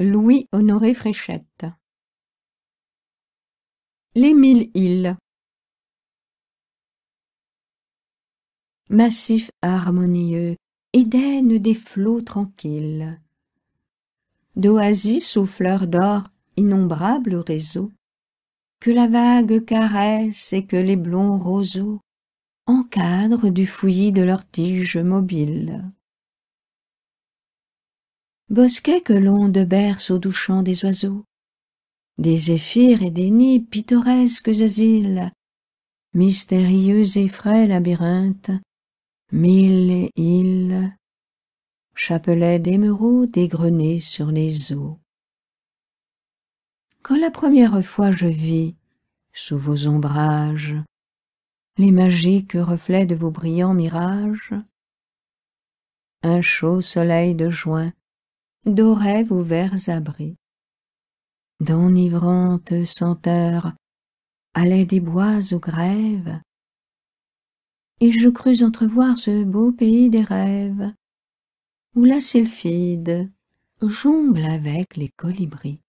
Louis-Honoré Fréchette. Les mille îles. Massif harmonieux, Éden des flots tranquilles. D'oasis aux fleurs d'or, innombrables réseaux, que la vague caresse et que les blonds roseaux encadrent du fouillis de leurs tiges mobiles bosquets que l'onde berce au doux des oiseaux, des zéphyrs et des nids pittoresques asiles, mystérieux et frais labyrinthes, mille îles, chapelets d'émeraude dégrenés sur les eaux. Quand la première fois je vis, sous vos ombrages, les magiques reflets de vos brillants mirages, un chaud soleil de juin d'aux rêves verts abris. D'enivrantes senteurs Allait des bois aux grèves, et je crus entrevoir ce beau pays des rêves, où la sylphide jongle avec les colibris.